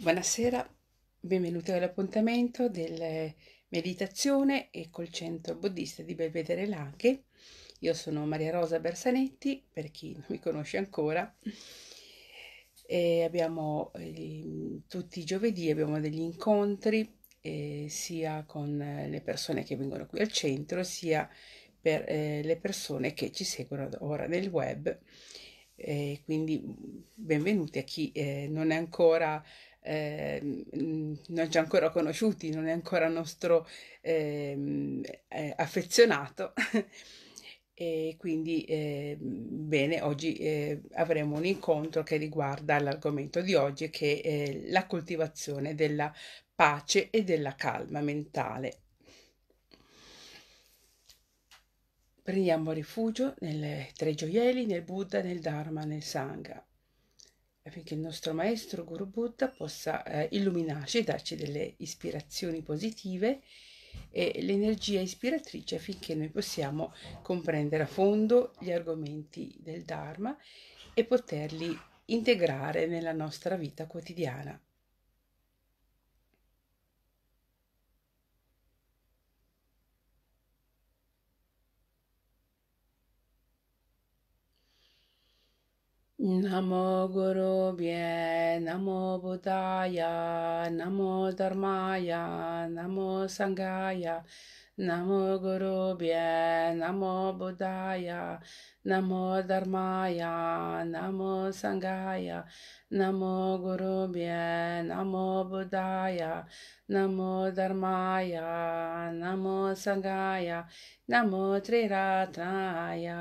Buonasera, benvenuti all'appuntamento della meditazione e col centro buddista di Belvedere Laghe. Io sono Maria Rosa Bersanetti, per chi non mi conosce ancora. E abbiamo eh, tutti i giovedì abbiamo degli incontri eh, sia con le persone che vengono qui al centro, sia per eh, le persone che ci seguono ora nel web. quindi mm, benvenuti a chi eh, non è ancora eh, non ci ha ancora conosciuti, non è ancora nostro ehm, eh, affezionato. e quindi eh, bene, oggi eh, avremo un incontro che riguarda l'argomento di oggi che è la coltivazione della pace e della calma mentale. Prendiamo rifugio nei tre gioielli, nel Buddha, nel Dharma, nel Sangha affinché il nostro maestro Guru Buddha possa eh, illuminarci, darci delle ispirazioni positive e l'energia ispiratrice affinché noi possiamo comprendere a fondo gli argomenti del Dharma e poterli integrare nella nostra vita quotidiana. Namo Gurubye, Namo Buddhaya, Namo Dharmaya, Namo Sanghaya, Namo Gurubye, Namo Buddhaya, Namo Dharmaya, Namo Sanghaya, Namo Gurubye, Namo Buddhaya, Namo Dharmaya, Namo Sanghaya, Namo Triratnaya.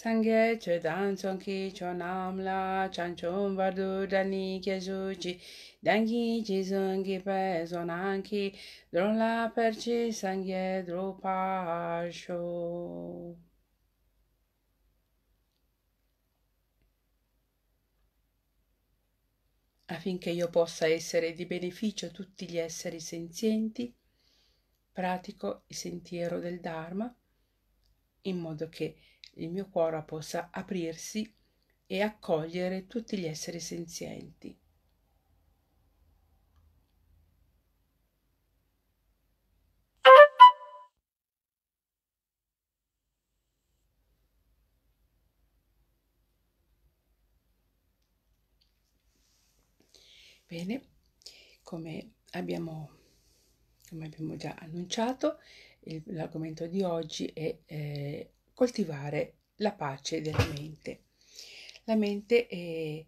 Sangye chudan tsongki chonam la chanchon vardu dani kezuchi dangi chizungi pe zonanki dron la perci sangye drupa sho. Affinché io possa essere di beneficio a tutti gli esseri senzienti, pratico il sentiero del Dharma in modo che il mio cuore possa aprirsi e accogliere tutti gli esseri senzienti. Bene, come abbiamo, come abbiamo già annunciato, l'argomento di oggi è eh, coltivare la pace della mente. La mente è,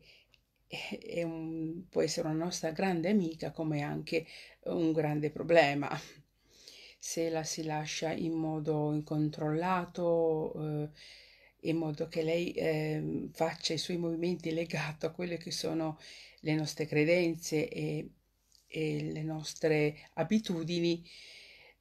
è un, può essere una nostra grande amica come anche un grande problema. Se la si lascia in modo incontrollato, eh, in modo che lei eh, faccia i suoi movimenti legati a quelle che sono le nostre credenze e, e le nostre abitudini,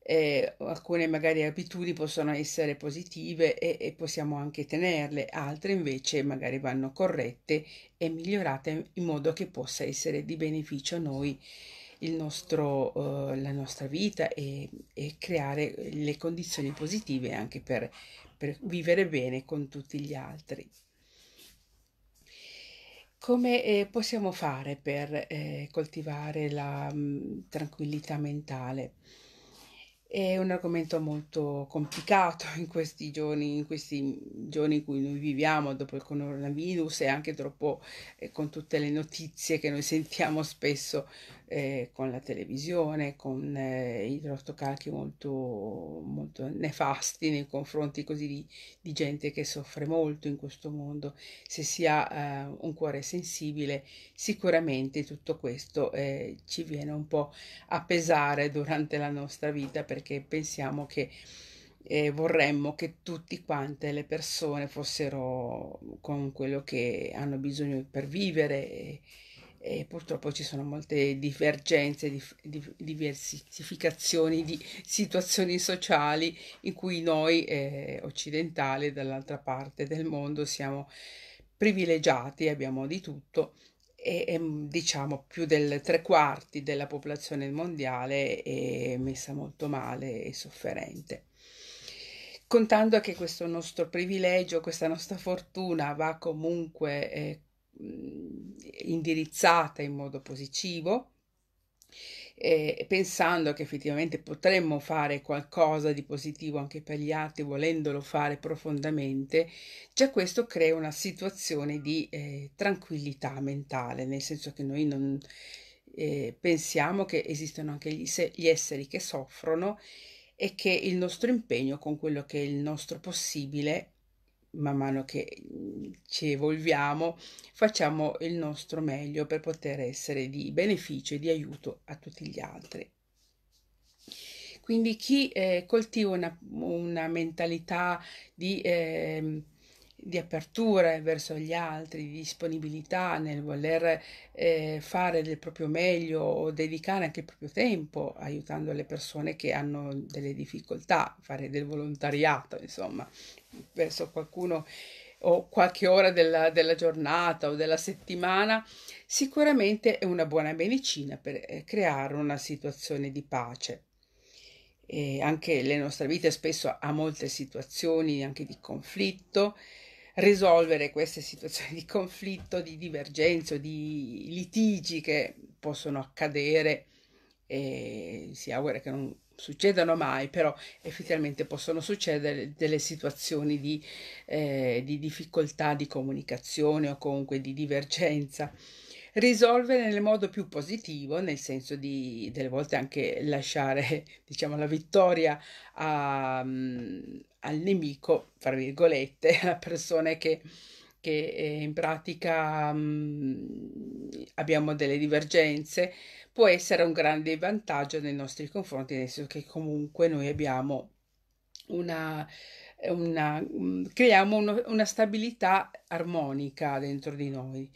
eh, alcune magari abitudini possono essere positive e, e, possiamo anche tenerle, altre invece magari vanno corrette e migliorate in modo che possa essere di beneficio a noi nostro, eh, la nostra vita e, e, creare le condizioni positive anche per, per vivere bene con tutti gli altri. Come eh, possiamo fare per eh, coltivare la mh, mm, tranquillità mentale? È un argomento molto complicato in questi giorni, in questi giorni in cui noi viviamo dopo il coronavirus e anche troppo eh, con tutte le notizie che noi sentiamo spesso eh, con la televisione, con eh, i rotocalchi molto, molto nefasti nei confronti così di, di, gente che soffre molto in questo mondo. Se si ha eh, un cuore sensibile, sicuramente tutto questo eh, ci viene un po' a pesare durante la nostra vita perché pensiamo che eh, vorremmo che tutte quante le persone fossero con quello che hanno bisogno per vivere. E, e purtroppo ci sono molte divergenze, dif, dif, diversificazioni di situazioni sociali in cui noi eh, occidentali dall'altra parte del mondo siamo privilegiati, abbiamo di tutto e, e diciamo più del tre quarti della popolazione mondiale è messa molto male e sofferente contando che questo nostro privilegio, questa nostra fortuna va comunque eh, indirizzata in modo positivo, eh, pensando che effettivamente potremmo fare qualcosa di positivo anche per gli altri, volendolo fare profondamente, già questo crea una situazione di eh, tranquillità mentale, nel senso che noi non eh, pensiamo che esistano anche gli, se- gli esseri che soffrono e che il nostro impegno con quello che è il nostro possibile man mano che mm, ci evolviamo facciamo il nostro meglio per poter essere di beneficio e di aiuto a tutti gli altri. Quindi chi eh, coltiva una, una, mentalità di eh, di aperture verso gli altri, di disponibilità nel voler eh, fare del proprio meglio o dedicare anche il proprio tempo aiutando le persone che hanno delle difficoltà, fare del volontariato, insomma, verso qualcuno o qualche ora della, della giornata o della settimana, sicuramente è una buona medicina per eh, creare una situazione di pace. E anche le nostre vite spesso ha molte situazioni anche di conflitto risolvere queste situazioni di conflitto, di divergenza, di litigi che possono accadere e si augura che non succedano mai, però effettivamente possono succedere delle situazioni di, eh, di difficoltà di comunicazione o comunque di divergenza risolvere nel modo più positivo, nel senso di delle volte anche lasciare diciamo, la vittoria a, mhmm, al nemico, fra virgolette, a persone che, che eh, in pratica um, abbiamo delle divergenze, può essere un grande vantaggio nei nostri confronti, nel senso che comunque noi abbiamo una, eh, una mhmm, creiamo uno, una stabilità armonica dentro di noi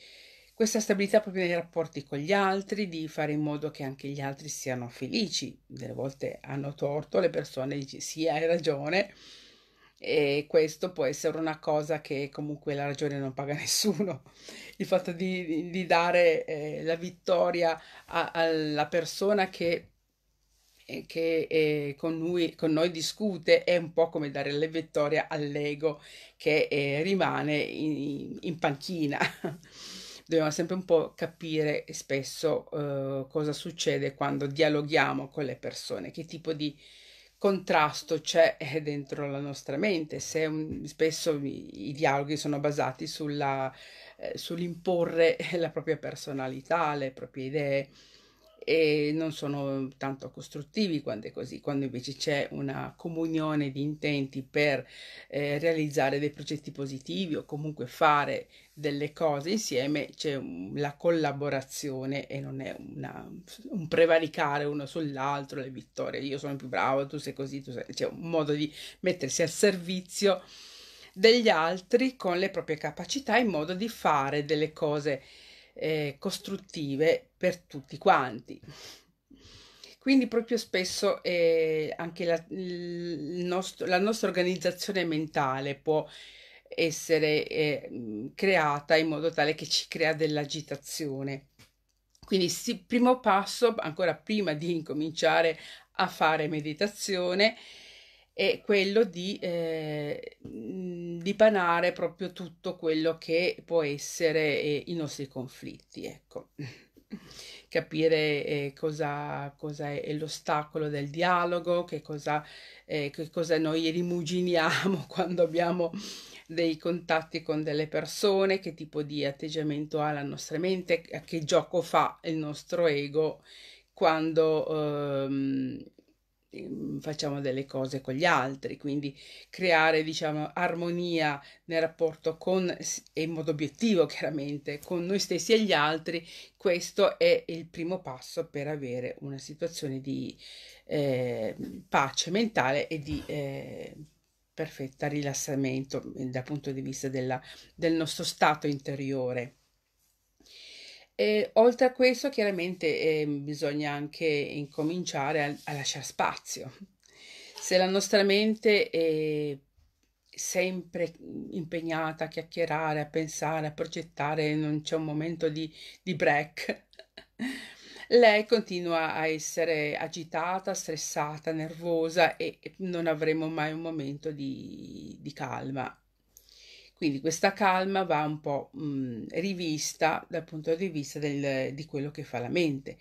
questa stabilità proprio nei rapporti con gli altri, di fare in modo che anche gli altri siano felici. Delle volte hanno torto, le persone dicono sì, hai ragione. E questo può essere una cosa che comunque la ragione non paga nessuno. Il fatto di, di dare eh, la vittoria a, alla persona che eh, che eh, con, lui, con, noi discute è un po' come dare la vittoria all'ego che eh, rimane in, in panchina. dobbiamo sempre un po' capire spesso eh, cosa succede quando dialoghiamo con le persone, che tipo di contrasto c'è eh, dentro la nostra mente, se un, spesso i, i, dialoghi sono basati sulla, eh, sull'imporre eh, la propria personalità, le proprie idee e non sono tanto costruttivi quando è così, quando invece c'è una comunione di intenti per eh, realizzare dei progetti positivi o comunque fare delle cose insieme, c'è un, la collaborazione e non è una, un prevaricare uno sull'altro, le vittorie, io sono più bravo, tu sei così, tu sei... c'è cioè, un modo di mettersi al servizio degli altri con le proprie capacità in modo di fare delle cose eh, costruttive per tutti quanti. Quindi proprio spesso eh, anche la, nostro, la, nostra organizzazione mentale può essere eh, creata in modo tale che ci crea dell'agitazione. Quindi sì, primo passo, ancora prima di incominciare a fare meditazione, è quello di eh, dipanare proprio tutto quello che può essere eh, i nostri conflitti, ecco. capire eh, cosa, cosa, è l'ostacolo del dialogo, che cosa, eh, che cosa noi rimuginiamo quando abbiamo dei contatti con delle persone, che tipo di atteggiamento ha la nostra mente, a che gioco fa il nostro ego quando ehm, Ehm, facciamo delle cose con gli altri, quindi creare diciamo armonia nel rapporto con e in modo obiettivo chiaramente con noi stessi e gli altri, questo è il primo passo per avere una situazione di eh, pace mentale e di eh, perfetta rilassamento eh, dal punto di vista della, del nostro stato interiore. E, oltre a questo, chiaramente eh, bisogna anche incominciare a, a lasciare spazio. Se la nostra mente è sempre impegnata a chiacchierare, a pensare, a progettare, non c'è un momento di, di break, lei continua a essere agitata, stressata, nervosa e non avremo mai un momento di, di calma quindi questa calma va un po' mh, mhmm, rivista dal punto di vista del, di quello che fa la mente.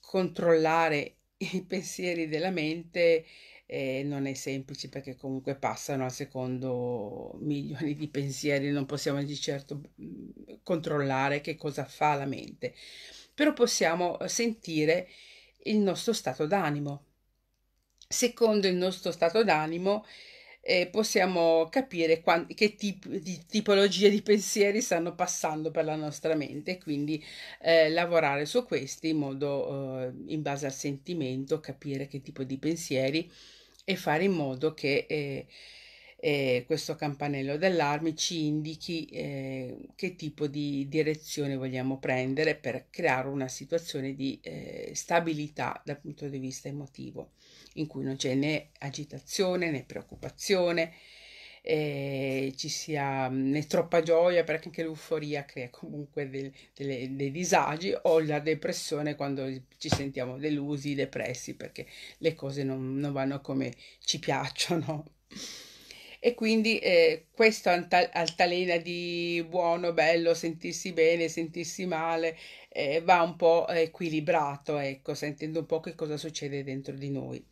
Controllare i pensieri della mente eh, non è semplice perché comunque passano al secondo milioni di pensieri, non possiamo di certo mhmm, controllare che cosa fa la mente, però possiamo eh, sentire il nostro stato d'animo. Secondo il nostro stato d'animo, eh, possiamo capire quanti, che tip, di tipologie di pensieri stanno passando per la nostra mente e quindi eh, lavorare su questi in modo eh, in base al sentimento, capire che tipo di pensieri e fare in modo che eh, eh, questo campanello d'allarme ci indichi eh, che tipo di direzione vogliamo prendere per creare una situazione di eh, stabilità dal punto di vista emotivo, in cui non c'è né agitazione né preoccupazione, ci sia mm, né troppa gioia perché anche l'euforia crea comunque del, delle, dei disagi o la depressione quando ci sentiamo delusi, depressi perché le cose non, non vanno come ci piacciono. E quindi eh, questo altalena di buono, bello, sentirsi bene, sentirsi male, eh, va un po' equilibrato, ecco, sentendo un po' che cosa succede dentro di noi.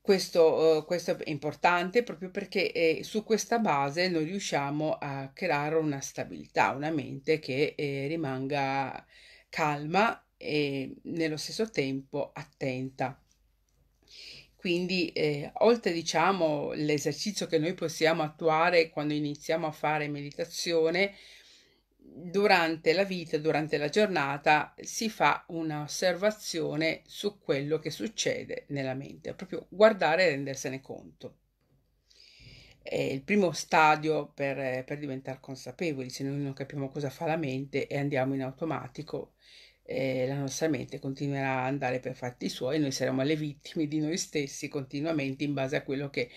Questo, eh, questo è importante proprio perché eh, su questa base noi riusciamo a creare una stabilità, una mente che eh, rimanga calma e nello stesso tempo attenta. Quindi, eh, oltre diciamo l'esercizio che noi possiamo attuare quando iniziamo a fare meditazione, durante la vita, durante la giornata, si fa un'osservazione su quello che succede nella mente, proprio guardare e rendersene conto. È il primo stadio per, per diventare consapevoli, se noi non capiamo cosa fa la mente e andiamo in automatico, eh, la nostra mente continuerà ad andare per fatti suoi, noi saremo le vittime di noi stessi continuamente in base a quello che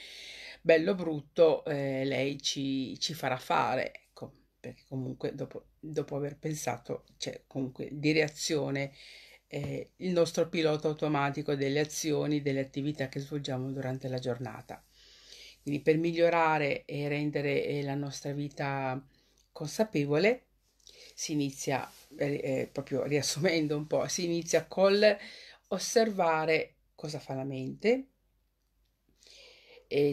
bello brutto eh, lei ci, ci, farà fare, ecco, perché comunque dopo, dopo aver pensato c'è cioè, comunque di reazione eh, il nostro pilota automatico delle azioni, delle attività che svolgiamo durante la giornata. Quindi per migliorare e rendere eh, la nostra vita consapevole si inizia eh, proprio riassumendo un po', si inizia col osservare cosa fa la mente,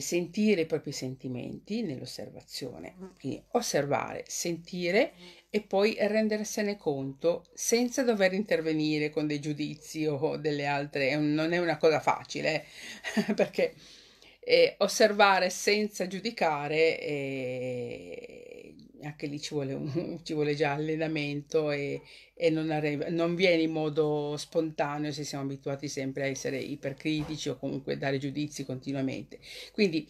sentire i propri sentimenti nell'osservazione, mm. quindi osservare, sentire e poi rendersene conto senza dover intervenire con dei giudizi o delle altre, non è una cosa facile eh, perché eh, osservare senza giudicare eh, anche lì ci vuole, ci vuole già allenamento e, e non, arriva, non, viene in modo spontaneo se siamo abituati sempre a essere ipercritici o comunque dare giudizi continuamente. Quindi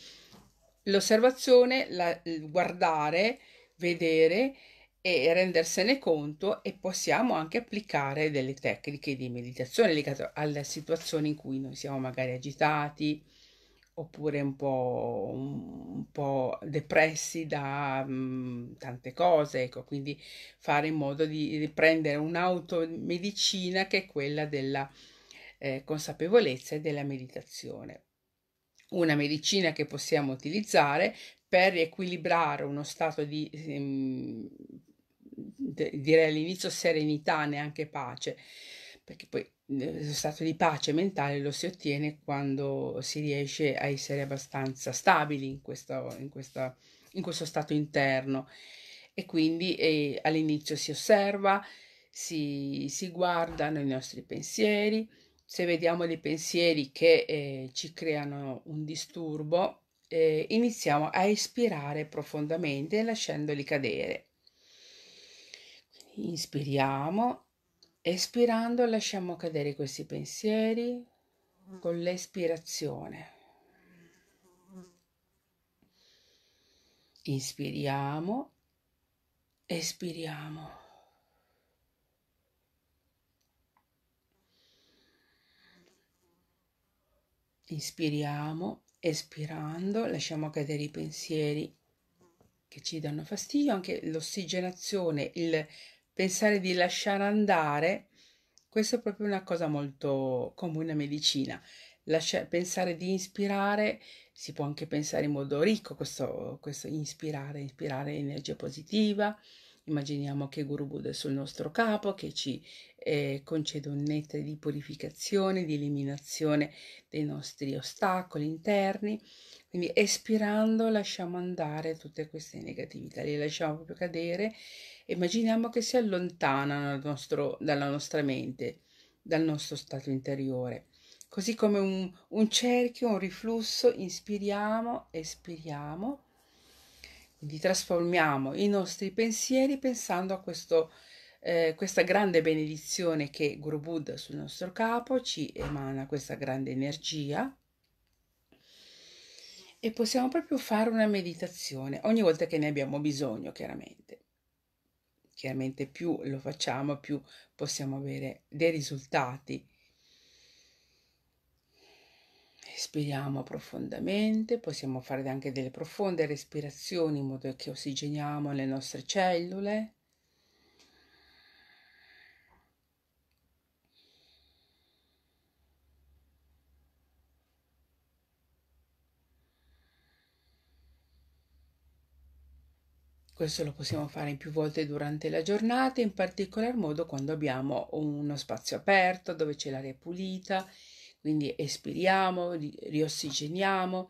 l'osservazione, la, guardare, vedere e rendersene conto e possiamo anche applicare delle tecniche di meditazione legate alla situazione in cui noi siamo magari agitati, oppure un po', un, po depressi da mh, mm, tante cose, ecco, quindi fare in modo di, di prendere un'automedicina che è quella della eh, consapevolezza e della meditazione. Una medicina che possiamo utilizzare per riequilibrare uno stato di, mh, ehm, direi all'inizio, serenità, neanche pace, perché poi eh, lo stato di pace mentale lo si ottiene quando si riesce a essere abbastanza stabili in, questo, in, questa, in questo stato interno e quindi eh, all'inizio si osserva, si, si, guardano i nostri pensieri, se vediamo dei pensieri che eh, ci creano un disturbo, eh, iniziamo a ispirare profondamente lasciandoli cadere. Inspiriamo Espirando lasciamo cadere questi pensieri con l'espirazione. Inspiriamo, espiriamo. Inspiriamo, espirando, lasciamo cadere i pensieri che ci danno fastidio, anche l'ossigenazione, il pensare di lasciare andare, questa è proprio una cosa molto comune a medicina. Lascia, pensare di ispirare, si può anche pensare in modo ricco, questo, questo inspirare, ispirare energia positiva. Immaginiamo che Guru Buddha è sul nostro capo, che ci eh, concede un netto di purificazione, di eliminazione dei nostri ostacoli interni. Quindi espirando lasciamo andare tutte queste negatività, le lasciamo proprio cadere e immaginiamo che si allontanano dal nostro, dalla nostra mente, dal nostro stato interiore. Così come un, un cerchio, un riflusso, inspiriamo, espiriamo, quindi trasformiamo i nostri pensieri pensando a questo, eh, questa grande benedizione che Guru Buddha sul nostro capo ci emana, questa grande energia e possiamo proprio fare una meditazione ogni volta che ne abbiamo bisogno, chiaramente. Chiaramente più lo facciamo, più possiamo avere dei risultati. Espiriamo profondamente, possiamo fare anche delle profonde respirazioni in modo che ossigeniamo le nostre cellule. Questo lo possiamo fare più volte durante la giornata, in particolar modo quando abbiamo uno spazio aperto dove c'è l'aria pulita, quindi espiriamo, riossigeniamo,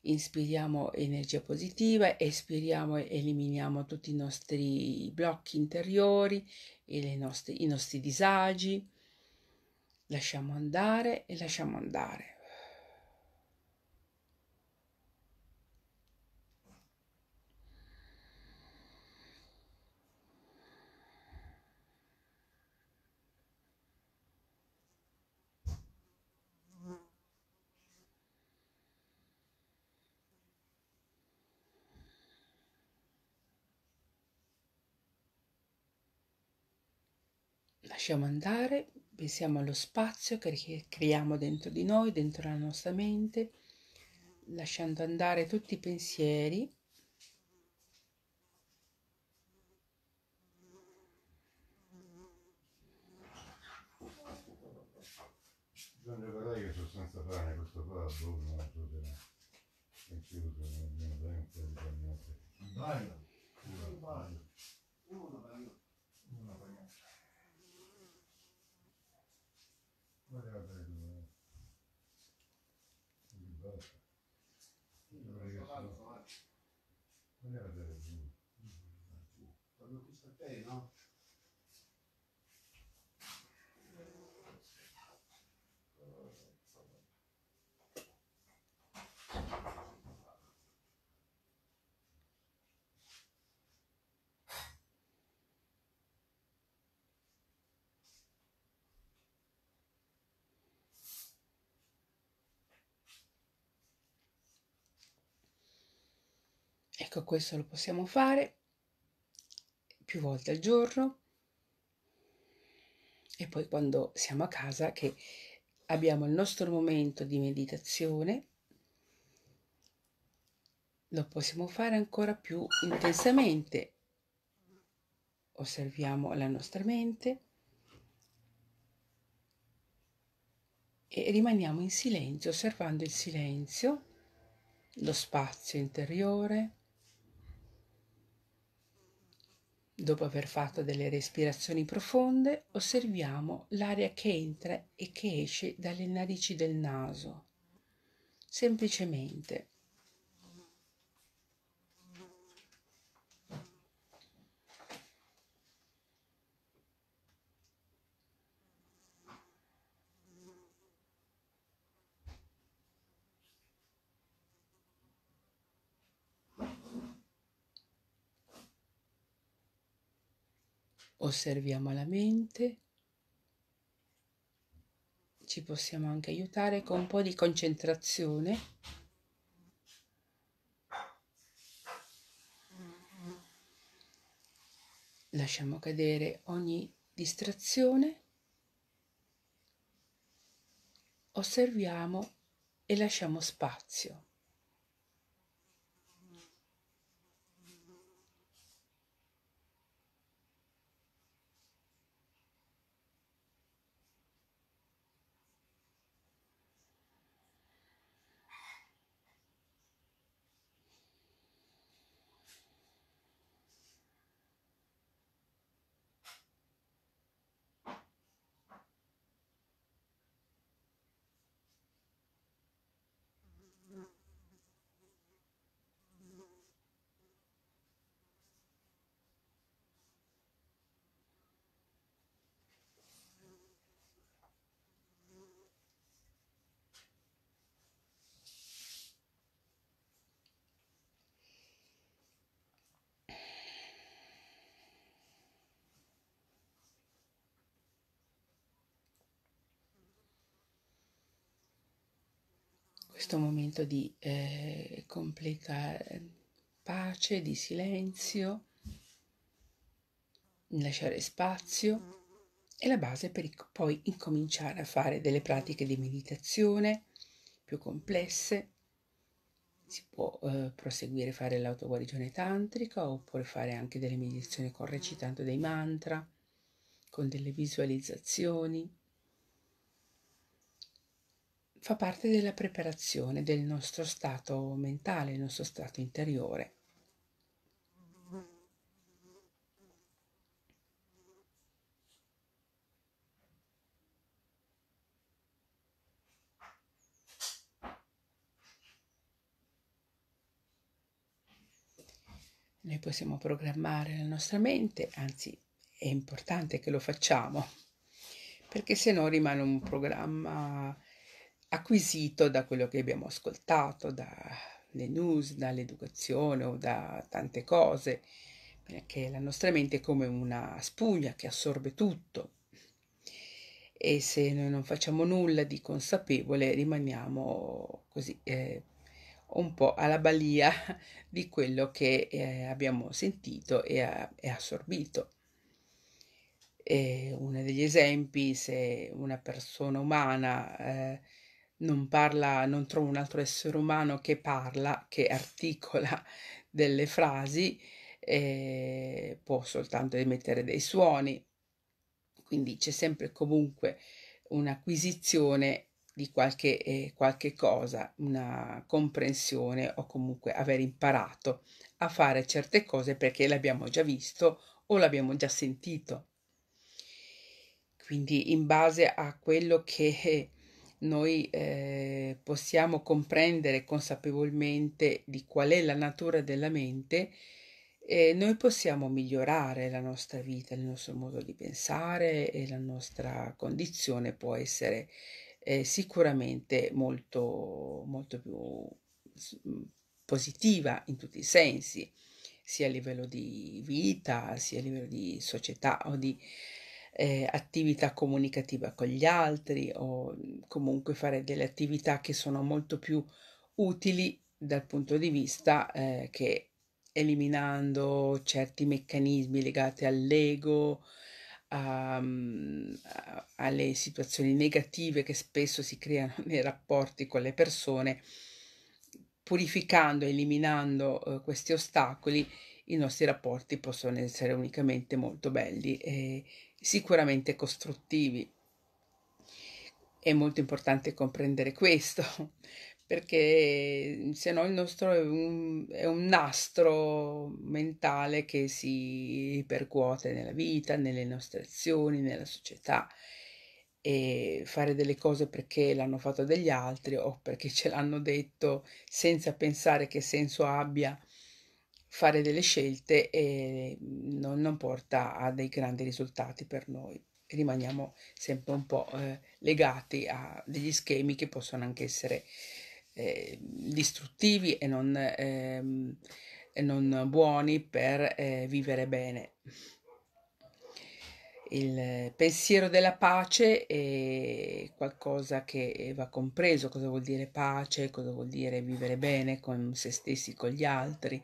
inspiriamo energia positiva, espiriamo e eliminiamo tutti i nostri blocchi interiori e nostre, i nostri disagi. Lasciamo andare e lasciamo andare. lasciamo andare, pensiamo allo spazio che creiamo dentro di noi, dentro la nostra mente, lasciando andare tutti i pensieri. Bisogna parlare che sono senza Ecco, questo lo possiamo fare più volte al giorno e poi quando siamo a casa che abbiamo il nostro momento di meditazione lo possiamo fare ancora più intensamente. Osserviamo la nostra mente e rimaniamo in silenzio, osservando il silenzio, lo spazio interiore. Dopo aver fatto delle respirazioni profonde, osserviamo l'aria che entra e che esce dalle narici del naso. Semplicemente osserviamo la mente, ci possiamo anche aiutare con un po' di concentrazione. Lasciamo cadere ogni distrazione. Osserviamo e lasciamo spazio. questo momento di eh, completa eh, pace, di silenzio, lasciare spazio è la base per poi incominciare a fare delle pratiche di meditazione più complesse. Si può eh, proseguire a fare l'autoguarigione tantrica oppure fare anche delle meditazioni con recitando dei mantra, con delle visualizzazioni fa parte della preparazione del nostro stato mentale, il nostro stato interiore. Noi possiamo programmare la nostra mente, anzi è importante che lo facciamo, perché se no rimane un programma acquisito da quello che abbiamo ascoltato, dalle news, dall'educazione o da tante cose, perché la nostra mente è come una spugna che assorbe tutto e se noi non facciamo nulla di consapevole rimaniamo così eh, un po' alla balia di quello che eh, abbiamo sentito e, e assorbito. E uno degli esempi, se una persona umana eh, non parla, non trovo un altro essere umano che parla, che articola delle frasi, eh, può soltanto emettere dei suoni. Quindi c'è sempre comunque un'acquisizione di qualche, eh, qualche cosa, una comprensione o comunque aver imparato a fare certe cose perché l'abbiamo già visto o l'abbiamo già sentito. Quindi in base a quello che eh, noi eh, possiamo comprendere consapevolmente di qual è la natura della mente, eh, noi possiamo migliorare la nostra vita, il nostro modo di pensare e la nostra condizione può essere eh, sicuramente molto, molto più mm, positiva in tutti i sensi, sia a livello di vita, sia a livello di società o di eh, attività comunicativa con gli altri o mhmm, comunque fare delle attività che sono molto più utili dal punto di vista eh, che eliminando certi meccanismi legati all'ego, a, mhmm, a, alle situazioni negative che spesso si creano nei rapporti con le persone, purificando, eliminando eh, questi ostacoli, i nostri rapporti possono essere unicamente molto belli e, eh, sicuramente costruttivi. È molto importante comprendere questo, perché se no il nostro è un, è un, nastro mentale che si ripercuote nella vita, nelle nostre azioni, nella società. E fare delle cose perché l'hanno fatto degli altri o perché ce l'hanno detto senza pensare che senso abbia fare delle scelte e mhmm, non, non, porta a dei grandi risultati per noi. Rimaniamo sempre un po' eh, legati a degli schemi che possono anche essere eh, distruttivi e non, eh, e non, buoni per eh, vivere bene. Il pensiero della pace è qualcosa che va compreso, cosa vuol dire pace, cosa vuol dire vivere bene con se stessi, con gli altri,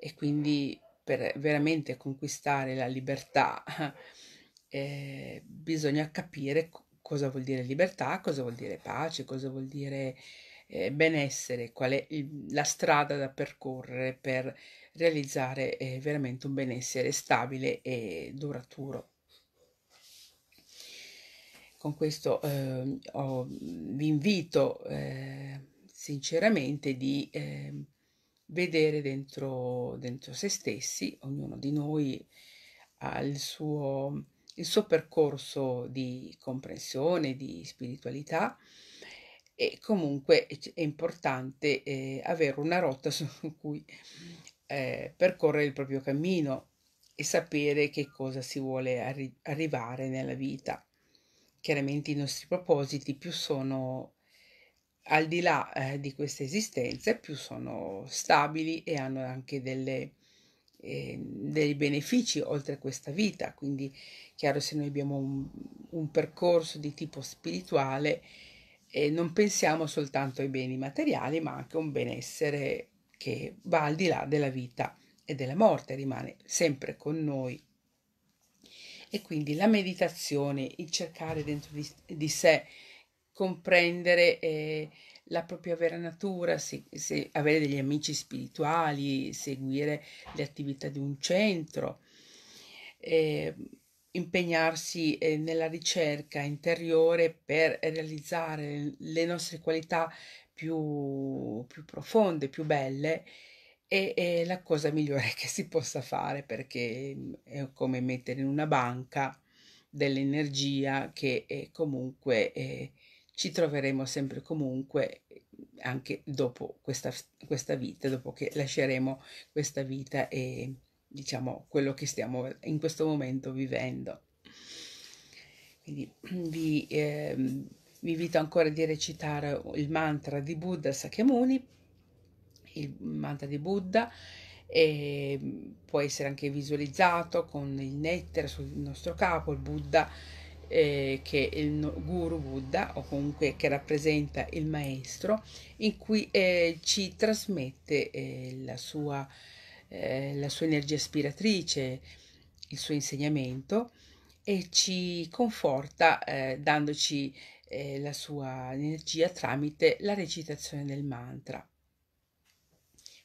e quindi per veramente conquistare la libertà eh, bisogna capire cosa vuol dire libertà, cosa vuol dire pace, cosa vuol dire eh, benessere, qual è il, la strada da percorrere per realizzare eh, veramente un benessere stabile e duraturo. Con questo ehm, ho, vi invito eh, sinceramente di ehm, vedere dentro, dentro se stessi, ognuno di noi ha il suo, il suo percorso di comprensione, di spiritualità e comunque è importante eh, avere una rotta su cui eh, percorrere il proprio cammino e sapere che cosa si vuole arri- arrivare nella vita. Chiaramente i nostri propositi più sono al di là eh, di queste esistenze, più sono stabili e hanno anche delle, eh, dei benefici oltre questa vita. Quindi, chiaro, se noi abbiamo un, un percorso di tipo spirituale, eh, non pensiamo soltanto ai beni materiali, ma anche a un benessere che va al di là della vita e della morte, rimane sempre con noi. E quindi la meditazione, il cercare dentro di, di sé comprendere eh, la propria vera natura, se, se avere degli amici spirituali, seguire le attività di un centro, eh, impegnarsi eh, nella ricerca interiore per realizzare le nostre qualità più, più profonde, più belle. È, è la cosa migliore che si possa fare perché eh, è come mettere in una banca dell'energia che eh, comunque eh, ci troveremo sempre comunque anche dopo questa, questa vita, dopo che lasceremo questa vita e diciamo quello che stiamo in questo momento vivendo. Quindi vi, eh, vi invito ancora a recitare il mantra di Buddha Sakyamuni, il mantra di Buddha, e può essere anche visualizzato con il netter sul nostro capo, il Buddha eh, che il guru Buddha o comunque che rappresenta il maestro in cui eh, ci trasmette eh, la, sua, eh, la sua energia ispiratrice, il suo insegnamento e ci conforta eh, dandoci eh, la sua energia tramite la recitazione del mantra.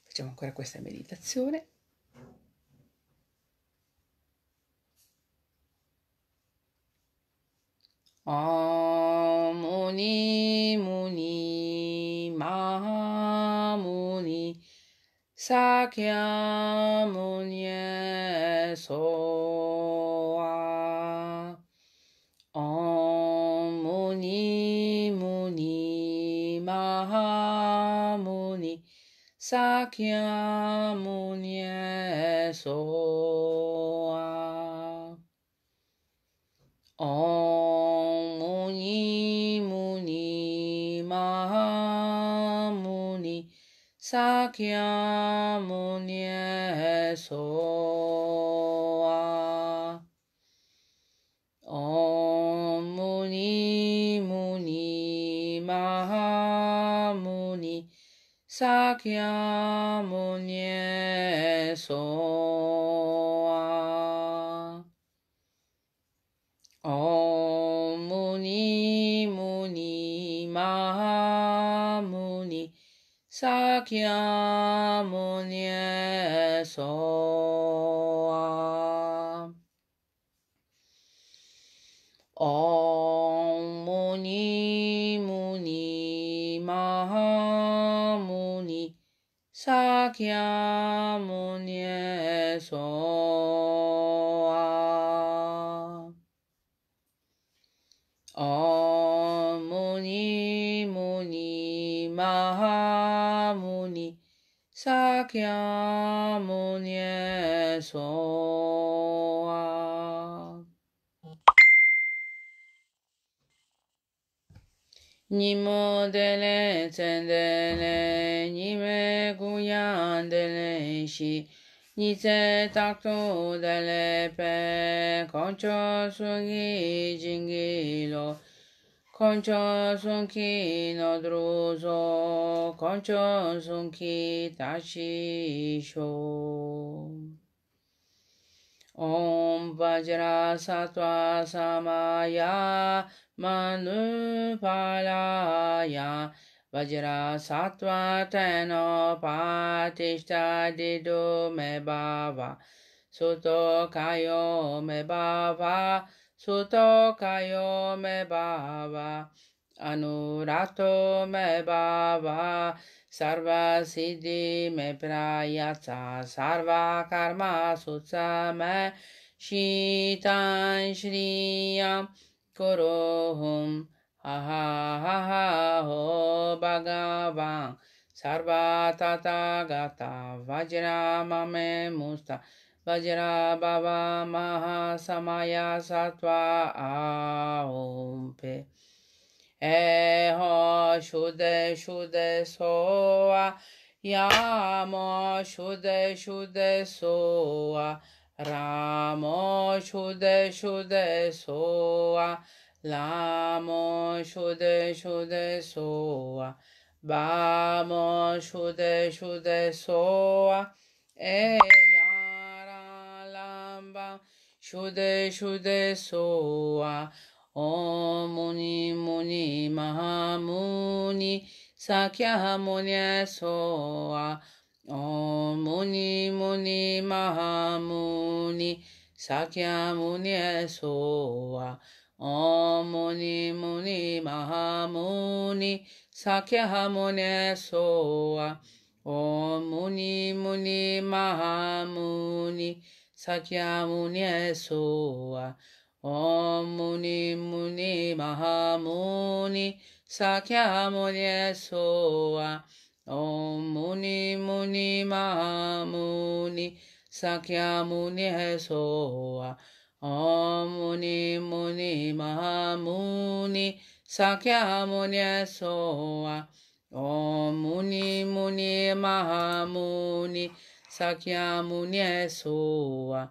Facciamo ancora questa meditazione. あもにもにまもにさきゃもにえそわ。あもにもにまもにさきゃもにえそ 사캬무니에소와 어무니 무니 마하무니 사캬무니 你摸得来，挣得来，你们姑娘得来稀。你在打赌得来赔，看穿算计金吉利，看穿算计能抓住，看穿算计打西少。ॐ वज्रासत्वा समाया मनुफलाय वज्रासत्वा तैनोपातिष्ठदिदो मे भावा सुतो कायो मे भावा सुतो कायो मे भावा अनुरातो मे भावा सर्वसिद्धिमप्रायचा सर्वकर्मासु च मे शीतां श्रियां कुरोहुं अहा हा हो भगवान् सर्वतता गता वज्राममे मुस्ता वज्रा भव महासमया सत्वा आ पे えほしゅでしゅでそうはやもしゅでしゅでそうはらもしゅでしゅでそうはらもしゅでしゅでそうはばもしゅでしゅでそうはえやららんばしゅでしゅでそうはオモニモニマハムニサキャモニャソワオモニモニマハムニサキャモニャソワオモニモニマハムニサキャモニャソワオモニモニマハムニサキャモニャソワ ॐ मुनि मुनि महामुनि सख्यामुन्यसोवा ॐ मुनि मुनि महामुनि सख्यामुन्यसोवा ॐ मुनि मुनि महामुनि सख्यामुन्यसोवा ॐ मुनि मुनि महामुनि सख्यामुन्यसोवा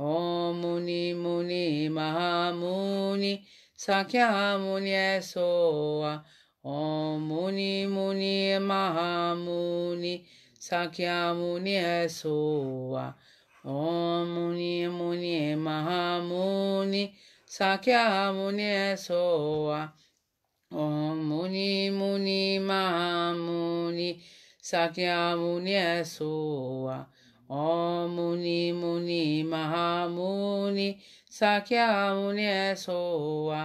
ॐ मुनि मुनि महामुनि सख्यामुन्यसोवा ॐ मुनि मुनि महामुनि सख्यामुन्यसोवा ॐ मुनि मुनि महामुनि सख्यामुन्यसोवा ॐ मुनि मुनि महामुनि सख्यामुन्यसोवा मुनि मुनि महामुनि सख्या मुनेसोवा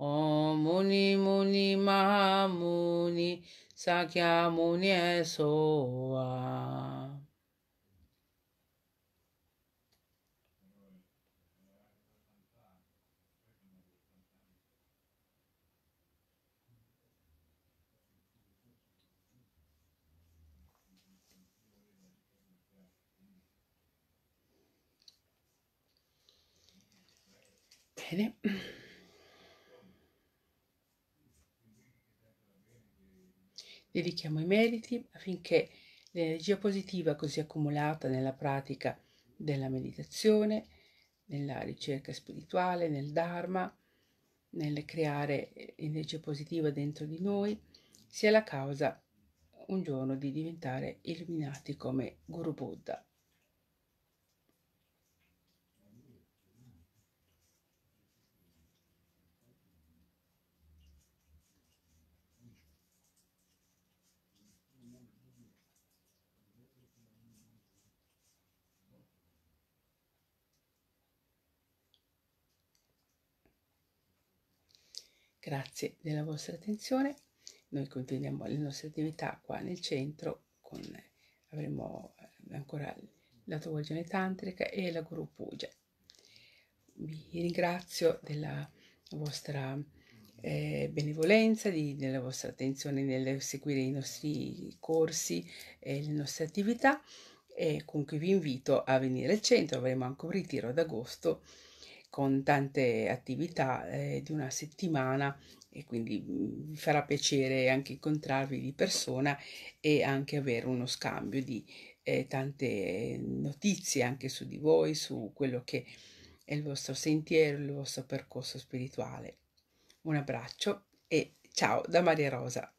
ॐ मुनि मुनि महामुनि सख्या मुनेसोवा succede? Dedichiamo i meriti affinché l'energia positiva così accumulata nella pratica della meditazione, nella ricerca spirituale, nel Dharma, nel creare energia positiva dentro di noi, sia la causa un giorno di diventare illuminati come Guru Buddha. Grazie della vostra attenzione. Noi continuiamo le nostre attività qua nel centro con avremo eh, ancora la Tavoglione Tantrica e la Guru Puja. Vi ringrazio della vostra eh, benevolenza, di, della vostra attenzione nel seguire i nostri corsi e le nostre attività e comunque vi invito a venire al centro, avremo anche un ritiro ad agosto con tante attività eh, di una settimana e quindi vi mm, farà piacere anche incontrarvi di persona e anche avere uno scambio di eh, tante notizie anche su di voi, su quello che è il vostro sentiero, il vostro percorso spirituale. Un abbraccio e ciao da Maria Rosa.